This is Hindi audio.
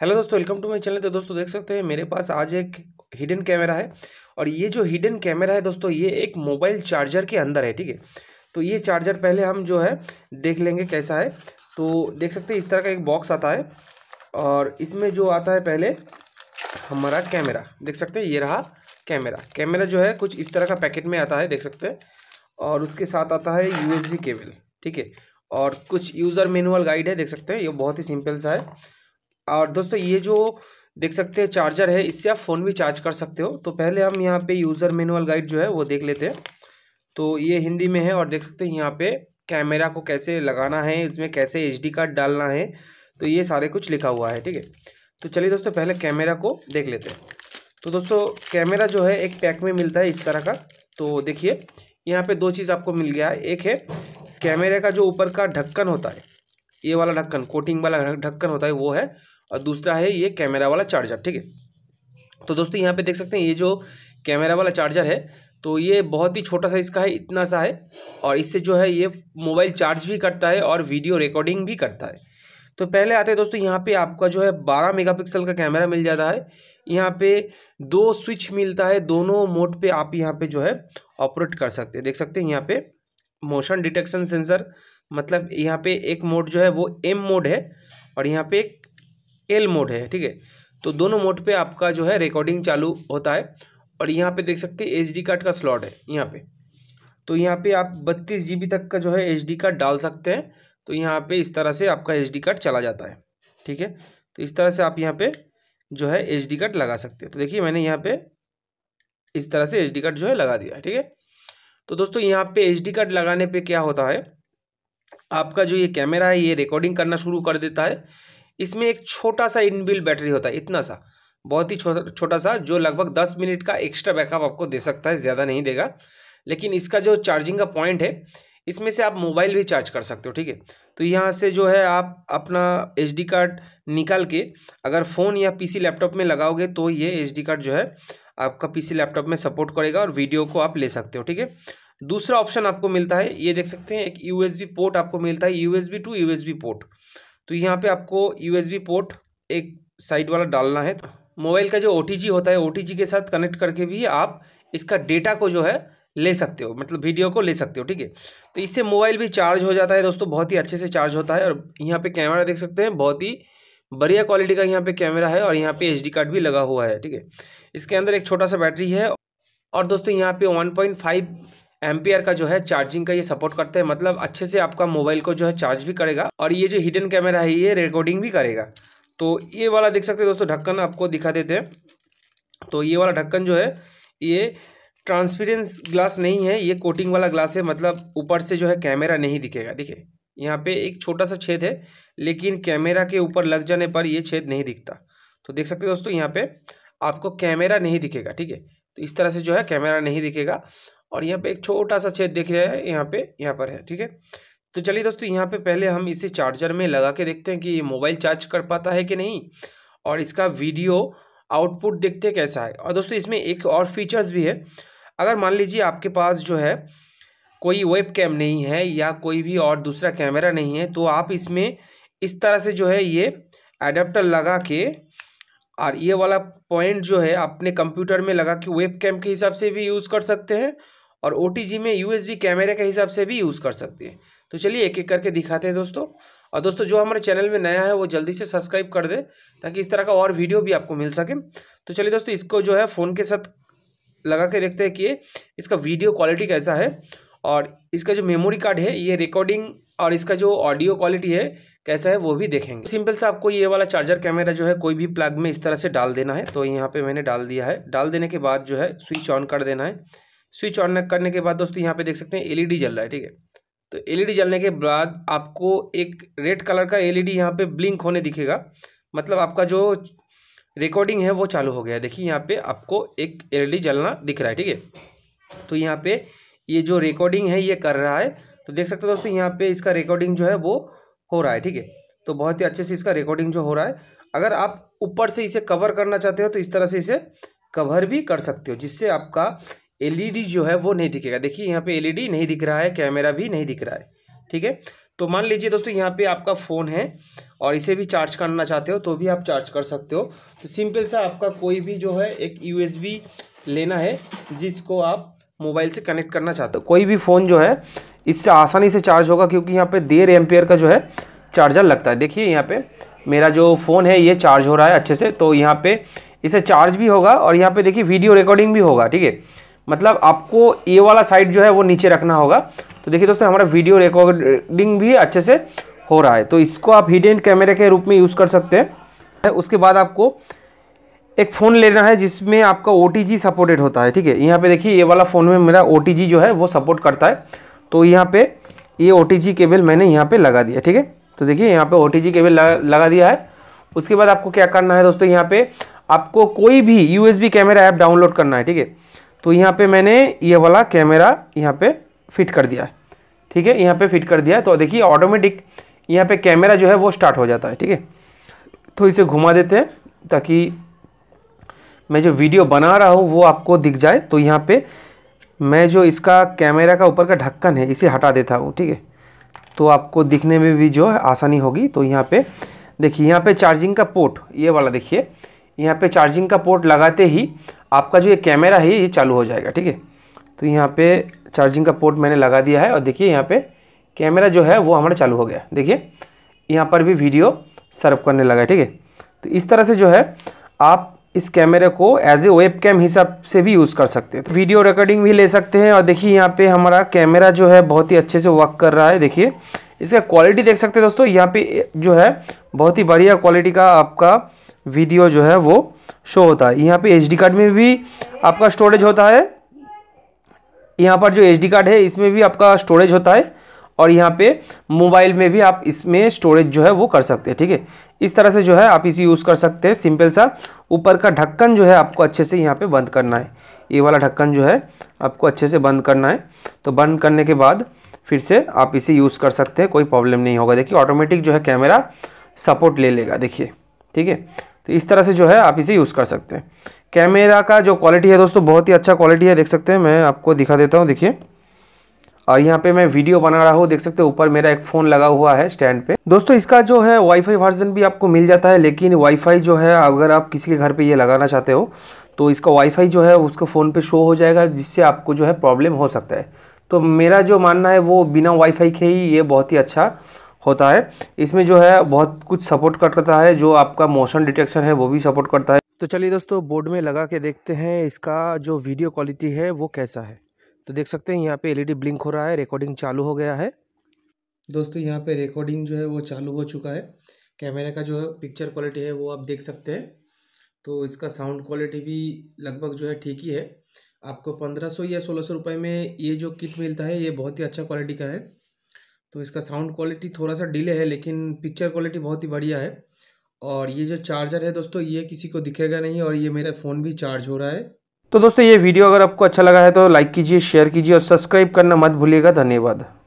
हेलो दोस्तों वेलकम टू माय चैनल तो दोस्तों देख सकते हैं मेरे पास आज एक हिडन कैमरा है और ये जो हिडन कैमरा है दोस्तों ये एक मोबाइल चार्जर के अंदर है ठीक है तो ये चार्जर पहले हम जो है देख लेंगे कैसा है तो देख सकते हैं इस तरह का एक बॉक्स आता है और इसमें जो आता है पहले हमारा कैमरा देख सकते हैं ये रहा कैमरा कैमरा जो है कुछ इस तरह का पैकेट में आता है देख सकते हैं और उसके साथ आता है यू केबल ठीक है और कुछ यूज़र मैनुअल गाइड है देख सकते हैं ये बहुत ही सिंपल सा है और दोस्तों ये जो देख सकते हैं चार्जर है इससे आप फ़ोन भी चार्ज कर सकते हो तो पहले हम यहाँ पे यूज़र मैनुअल गाइड जो है वो देख लेते हैं तो ये हिंदी में है और देख सकते हैं यहाँ पे कैमरा को कैसे लगाना है इसमें कैसे एच कार्ड डालना है तो ये सारे कुछ लिखा हुआ है ठीक है तो चलिए दोस्तों पहले कैमरा को देख लेते हैं तो दोस्तों कैमरा जो है एक पैक में मिलता है इस तरह का तो देखिए यहाँ पे दो चीज़ आपको मिल गया है एक है कैमरे का जो ऊपर का ढक्कन होता है ये वाला ढक्कन कोटिंग वाला ढक्कन होता है वो है और दूसरा है ये कैमरा वाला चार्जर ठीक है तो दोस्तों यहाँ पे देख सकते हैं ये जो कैमरा वाला चार्जर है तो ये बहुत ही छोटा सा इसका है इतना सा है और इससे जो है ये मोबाइल चार्ज भी करता है और वीडियो रिकॉर्डिंग भी करता है तो पहले आते हैं दोस्तों यहाँ पे आपका जो है 12 मेगापिक्सल का कैमरा मिल जाता है यहाँ पे दो स्विच मिलता है दोनों मोड पे आप यहाँ पे जो है ऑपरेट कर सकते हैं देख सकते हैं यहाँ पे मोशन डिटेक्शन सेंसर मतलब यहाँ पे एक मोड जो है वो एम मोड है और यहाँ पे एक एल मोड है ठीक है तो दोनों मोड पे आपका जो है रिकॉर्डिंग चालू होता है और यहाँ पे देख सकते हैं एच कार्ड का स्लॉट है यहाँ पे तो यहाँ पे आप बत्तीस जी तक का जो है एच कार्ड डाल सकते हैं तो यहाँ पे इस तरह से आपका एच कार्ड चला जाता है ठीक है तो इस तरह से आप यहाँ पे जो है एच कार्ड लगा सकते हैं तो देखिए मैंने यहाँ पे इस तरह से एच कार्ड जो है लगा दिया ठीक है तो दोस्तों यहाँ पे एच कार्ड लगाने पर क्या होता है आपका जो ये कैमरा है ये रिकॉर्डिंग करना शुरू कर देता है इसमें एक छोटा सा इनबिल बैटरी होता है इतना सा बहुत ही छोटा छोटा सा जो लगभग दस मिनट का एक्स्ट्रा बैकअप आपको दे सकता है ज़्यादा नहीं देगा लेकिन इसका जो चार्जिंग का पॉइंट है इसमें से आप मोबाइल भी चार्ज कर सकते हो ठीक है तो यहाँ से जो है आप अपना एच कार्ड निकाल के अगर फ़ोन या पी लैपटॉप में लगाओगे तो ये एच कार्ड जो है आपका पी लैपटॉप में सपोर्ट करेगा और वीडियो को आप ले सकते हो ठीक है दूसरा ऑप्शन आपको मिलता है ये देख सकते हैं एक यू पोर्ट आपको मिलता है यू टू यू पोर्ट तो यहाँ पे आपको यूएसबी पोर्ट एक साइड वाला डालना है मोबाइल का जो ओ होता है ओ के साथ कनेक्ट करके भी आप इसका डेटा को जो है ले सकते हो मतलब वीडियो को ले सकते हो ठीक है तो इससे मोबाइल भी चार्ज हो जाता है दोस्तों बहुत ही अच्छे से चार्ज होता है और यहाँ पे कैमरा देख सकते हैं बहुत ही बढ़िया क्वालिटी का यहाँ पे कैमरा है और यहाँ पे एच कार्ड भी लगा हुआ है ठीक है इसके अंदर एक छोटा सा बैटरी है और दोस्तों यहाँ पे 1.5 एम्पियर का जो है चार्जिंग का ये सपोर्ट करता है मतलब अच्छे से आपका मोबाइल को जो है चार्ज भी करेगा और ये जो हिडन कैमरा है ये रिकॉर्डिंग भी करेगा तो ये वाला देख सकते हैं दोस्तों ढक्कन आपको दिखा देते हैं तो ये वाला ढक्कन जो है ये ट्रांसपेरेंस ग्लास नहीं है ये कोटिंग वाला ग्लास है मतलब ऊपर से जो है कैमरा नहीं दिखेगा देखिए यहाँ पे एक छोटा सा छेद है लेकिन कैमरा के ऊपर लग जाने पर ये छेद नहीं दिखता तो देख सकते हैं दोस्तों यहाँ पे आपको कैमरा नहीं दिखेगा ठीक है तो इस तरह से जो है कैमरा नहीं दिखेगा और यहाँ पे एक छोटा सा छेद देख रहे हैं यहाँ पे यहाँ पर है ठीक है तो चलिए दोस्तों यहाँ पे पहले हम इसे चार्जर में लगा के देखते हैं कि ये मोबाइल चार्ज कर पाता है कि नहीं और इसका वीडियो आउटपुट देखते हैं कैसा है और दोस्तों इसमें एक और फीचर्स भी है अगर मान लीजिए आपके पास जो है कोई वेब कैम नहीं है या कोई भी और दूसरा कैमरा नहीं है तो आप इसमें इस तरह से जो है ये एडाप्टर लगा के और ये वाला पॉइंट जो है अपने कंप्यूटर में लगा के वेब कैम के हिसाब से भी यूज़ कर सकते हैं और ओ में यू कैमरे के हिसाब से भी यूज़ कर सकते हैं तो चलिए एक एक करके दिखाते हैं दोस्तों और दोस्तों जो हमारे चैनल में नया है वो जल्दी से सब्सक्राइब कर दे ताकि इस तरह का और वीडियो भी आपको मिल सके तो चलिए दोस्तों इसको जो है फ़ोन के साथ लगा के देखते हैं कि इसका वीडियो क्वालिटी कैसा है और इसका जो मेमोरी कार्ड है ये रिकॉर्डिंग और इसका जो ऑडियो क्वालिटी है कैसा है वो भी देखेंगे सिंपल सा आपको ये वाला चार्जर कैमरा जो है कोई भी प्लग में इस तरह से डाल देना है तो यहाँ पे मैंने डाल दिया है डाल देने के बाद जो है स्विच ऑन कर देना है स्विच ऑन करने के बाद दोस्तों यहाँ पे देख सकते हैं एलईडी जल रहा है ठीक है तो एलईडी जलने के बाद आपको एक रेड कलर का एलईडी ई यहाँ पर ब्लिंक होने दिखेगा मतलब आपका जो रिकॉर्डिंग है वो चालू हो गया है देखिए यहाँ पे आपको एक एलईडी जलना दिख रहा है ठीक है तो यहाँ पे ये जो रिकॉर्डिंग है ये कर रहा है तो देख सकते हो दोस्तों यहाँ पे इसका रिकॉर्डिंग जो है वो हो रहा है ठीक है तो बहुत ही अच्छे से इसका रिकॉर्डिंग जो हो रहा है अगर आप ऊपर से इसे कवर करना चाहते हो तो इस तरह से इसे कवर भी कर सकते हो जिससे आपका एलईडी जो है वो नहीं दिखेगा देखिए यहाँ पे एलईडी नहीं दिख रहा है कैमरा भी नहीं दिख रहा है ठीक है तो मान लीजिए दोस्तों यहाँ पे आपका फ़ोन है और इसे भी चार्ज करना चाहते हो तो भी आप चार्ज कर सकते हो तो सिंपल सा आपका कोई भी जो है एक यू लेना है जिसको आप मोबाइल से कनेक्ट करना चाहते हो कोई भी फ़ोन जो है इससे आसानी से चार्ज होगा क्योंकि यहाँ पर देर एम्पेयर का जो है चार्जर लगता है देखिए यहाँ पर मेरा जो फ़ोन है ये चार्ज हो रहा है अच्छे से तो यहाँ पर इसे चार्ज भी होगा और यहाँ पर देखिए वीडियो रिकॉर्डिंग भी होगा ठीक है मतलब आपको ये वाला साइड जो है वो नीचे रखना होगा तो देखिए दोस्तों हमारा वीडियो रिकॉर्डिंग भी अच्छे से हो रहा है तो इसको आप हिडन कैमरे के रूप में यूज़ कर सकते हैं उसके बाद आपको एक फ़ोन लेना है जिसमें आपका ओ सपोर्टेड होता है ठीक है यहाँ पे देखिए ये वाला फ़ोन में मेरा ओ जो है वो सपोर्ट करता है तो यहाँ पे ये ओ केबल मैंने यहाँ पे लगा दिया ठीक है तो देखिए यहाँ पे ओ केबल लगा, लगा दिया है उसके बाद आपको क्या करना है दोस्तों यहाँ पे आपको कोई भी बी कैमरा ऐप डाउनलोड करना है ठीक है तो यहाँ पे मैंने ये वाला कैमरा यहाँ पे फिट कर दिया है ठीक है यहाँ पे फिट कर दिया है तो देखिए ऑटोमेटिक यहाँ पे कैमरा जो है वो स्टार्ट हो जाता है ठीक है तो इसे घुमा देते हैं ताकि मैं जो वीडियो बना रहा हूँ वो आपको दिख जाए तो यहाँ पर मैं जो इसका कैमरा का ऊपर का ढक्कन है इसे हटा देता हूँ ठीक है तो आपको दिखने में भी जो है आसानी होगी तो यहाँ पे देखिए यहाँ पे चार्जिंग का पोर्ट ये वाला देखिए यहाँ पे चार्जिंग का पोर्ट लगाते ही आपका जो ये कैमरा है ये चालू हो जाएगा ठीक है तो यहाँ पे चार्जिंग का पोर्ट मैंने लगा दिया है और देखिए यहाँ पे कैमरा जो है वो हमारा चालू हो गया देखिए यहाँ पर भी वीडियो सर्व करने लगा ठीक है तो इस तरह से जो है आप इस कैमरे को एज ए वेब कैम हिसाब से भी यूज़ कर सकते हैं तो वीडियो रिकॉर्डिंग भी ले सकते हैं और देखिए यहाँ पे हमारा कैमरा जो है बहुत ही अच्छे से वर्क कर रहा है देखिए इसका क्वालिटी देख सकते हैं दोस्तों यहाँ पे जो है बहुत ही बढ़िया क्वालिटी का आपका वीडियो जो है वो शो होता है यहाँ पे एच कार्ड में भी आपका स्टोरेज होता है यहाँ पर जो एच कार्ड है इसमें भी आपका स्टोरेज होता है और यहाँ पे मोबाइल में भी आप इसमें स्टोरेज जो है वो कर सकते हैं ठीक है इस तरह से जो है आप इसे यूज़ कर सकते हैं सिंपल सा ऊपर का ढक्कन जो है आपको अच्छे से यहाँ पे बंद करना है ये वाला ढक्कन जो है आपको अच्छे से बंद करना है तो बंद करने के बाद फिर से आप इसे यूज़ कर सकते हैं कोई प्रॉब्लम नहीं होगा देखिए ऑटोमेटिक जो है कैमरा सपोर्ट ले लेगा देखिए ठीक है तो इस तरह से जो है आप इसे यूज़ कर सकते हैं कैमरा का जो क्वालिटी है दोस्तों बहुत ही अच्छा क्वालिटी है देख सकते हैं मैं आपको दिखा देता हूँ देखिए और यहाँ पे मैं वीडियो बना रहा हूँ देख सकते हो ऊपर मेरा एक फ़ोन लगा हुआ है स्टैंड पे दोस्तों इसका जो है वाईफाई वर्जन भी आपको मिल जाता है लेकिन वाईफाई जो है अगर आप किसी के घर पे ये लगाना चाहते हो तो इसका वाईफाई जो है उसको फ़ोन पे शो हो जाएगा जिससे आपको जो है प्रॉब्लम हो सकता है तो मेरा जो मानना है वो बिना वाईफाई के ही ये बहुत ही अच्छा होता है इसमें जो है बहुत कुछ सपोर्ट करता है जो आपका मोशन डिटेक्शन है वो भी सपोर्ट करता है तो चलिए दोस्तों बोर्ड में लगा के देखते हैं इसका जो वीडियो क्वालिटी है वो कैसा है तो देख सकते हैं यहाँ पे एलईडी ब्लिंक हो रहा है रिकॉर्डिंग चालू हो गया है दोस्तों यहाँ पे रिकॉर्डिंग जो है वो चालू हो चुका है कैमरे का जो है पिक्चर क्वालिटी है वो आप देख सकते हैं तो इसका साउंड क्वालिटी भी लगभग जो है ठीक ही है आपको पंद्रह सौ या सोलह सौ रुपये में ये जो किट मिलता है ये बहुत ही अच्छा क्वालिटी का है तो इसका साउंड क्वालिटी थोड़ा सा डिले है लेकिन पिक्चर क्वालिटी बहुत ही बढ़िया है और ये जो चार्जर है दोस्तों ये किसी को दिखेगा नहीं और ये मेरा फ़ोन भी चार्ज हो रहा है तो दोस्तों ये वीडियो अगर आपको अच्छा लगा है तो लाइक कीजिए शेयर कीजिए और सब्सक्राइब करना मत भूलिएगा धन्यवाद